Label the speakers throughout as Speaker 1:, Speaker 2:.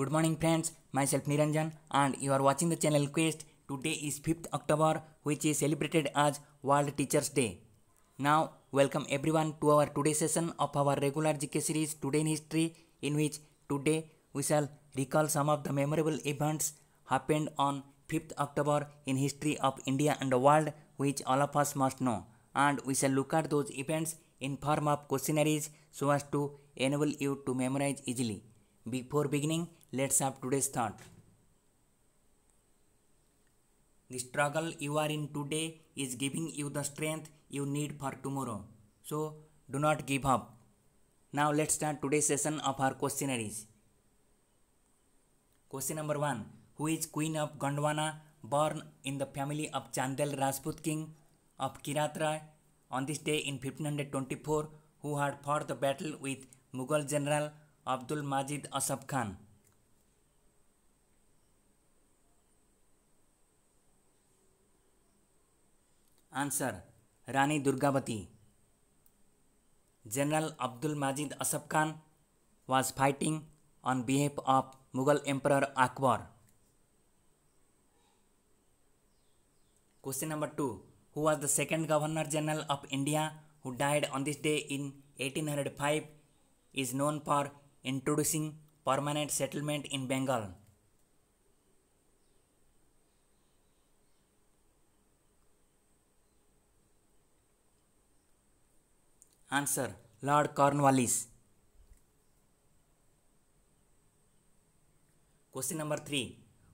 Speaker 1: Good morning friends, myself Niranjan and you are watching the channel Quest. Today is 5th October which is celebrated as World Teachers Day. Now welcome everyone to our today session of our regular GK series Today in History in which today we shall recall some of the memorable events happened on 5th October in history of India and the world which all of us must know and we shall look at those events in form of questionnaires so as to enable you to memorize easily. Before beginning, let's have today's thought the struggle you are in today is giving you the strength you need for tomorrow so do not give up now let's start today's session of our questionnaires question number 1 who is queen of gondwana born in the family of chandel rajput king of kiratra on this day in 1524 who had fought the battle with mughal general abdul majid asaf khan answer Rani Durgavati general Abdul Majid Asaf Khan was fighting on behalf of Mughal emperor Akbar question number two who was the second governor general of India who died on this day in 1805 is known for introducing permanent settlement in Bengal Answer Lord Cornwallis. Question number 3.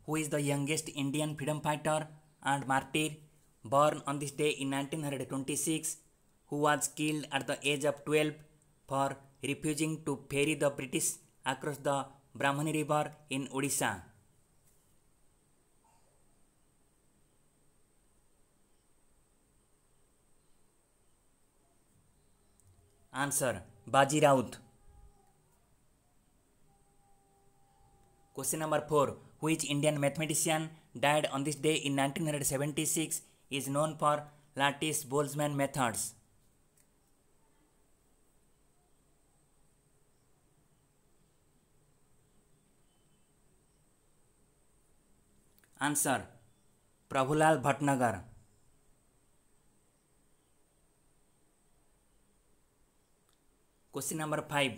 Speaker 1: Who is the youngest Indian freedom fighter and martyr born on this day in 1926 who was killed at the age of 12 for refusing to ferry the British across the Brahmani River in Odisha? Answer Baji Raut question number four who Indian mathematician died on this day in 1976 is known for lattice Boltzmann methods answer Prabhulal Bhatnagar Question number 5.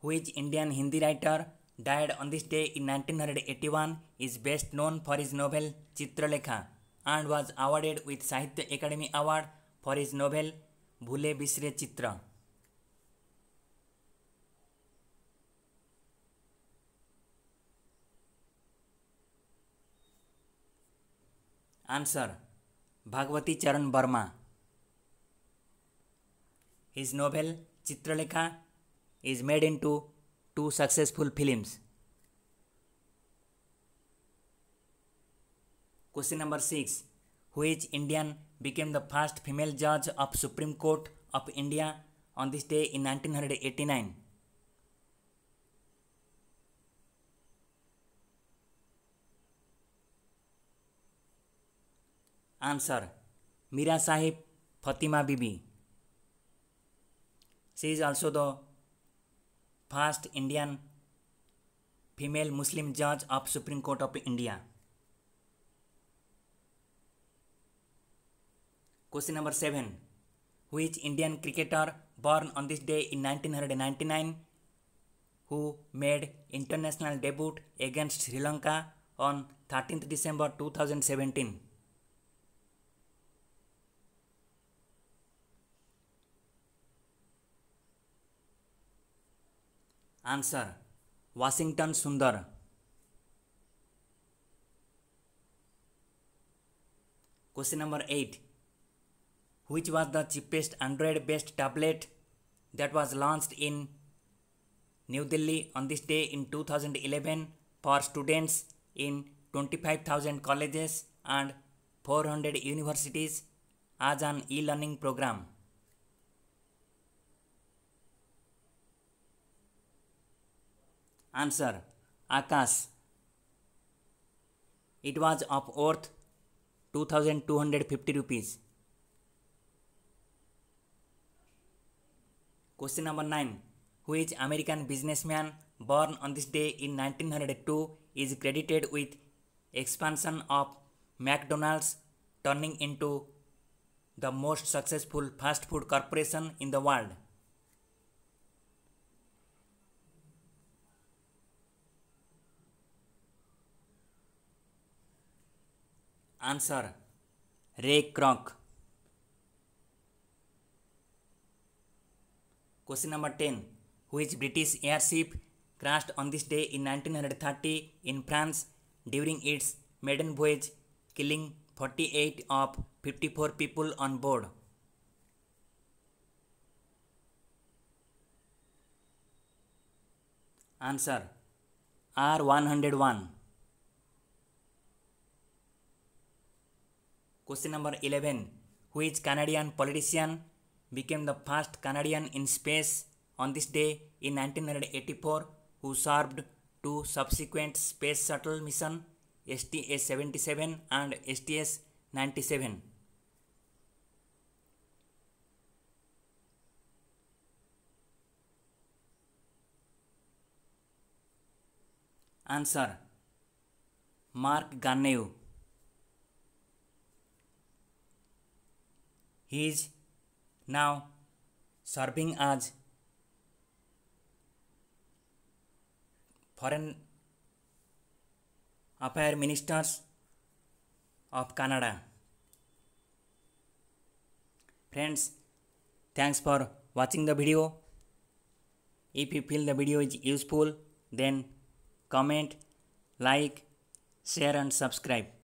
Speaker 1: Which Indian Hindi writer died on this day in 1981 is best known for his novel Chitralekha and was awarded with Sahitya Academy Award for his novel Bhule Bisre Chitra. Answer Bhagwati Charan Verma His novel Chitralekha is made into two successful films. Question number 6. Which Indian became the first female judge of Supreme Court of India on this day in 1989? Answer Meera Sahib Fathima Beevi She is also the first Indian female Muslim judge of Supreme Court of India. Question number 7. Which Indian cricketer born on this day in 1999 who made international debut against Sri Lanka on 13th December 2017? Answer Washington Sundar question number eight which was the cheapest Android based tablet that was launch in New Delhi on this day in 2011 for students in 25,000 colleges and 400 universities as an e learning programme Answer Akash. It was of worth 2250 rupees. Question number 9. Which American businessman born on this day in 1902 is credited with expansion of McDonald's turning into the most successful fast food corporation in the world? Answer Ray Kroc question number ten which British airship crashed on this day in 1930 in France during its maiden voyage killing 48 of 54 people on board answer R 101 Question number 11. Which Canadian politician became the first Canadian in space on this day in 1984 who served two subsequent space shuttle mission, STS-77 and STS-97? Answer Mark Garneau He is now serving as foreign affair minister of Canada. Friends, thanks for watching the video. If you feel the video is useful, then comment, like, share and subscribe.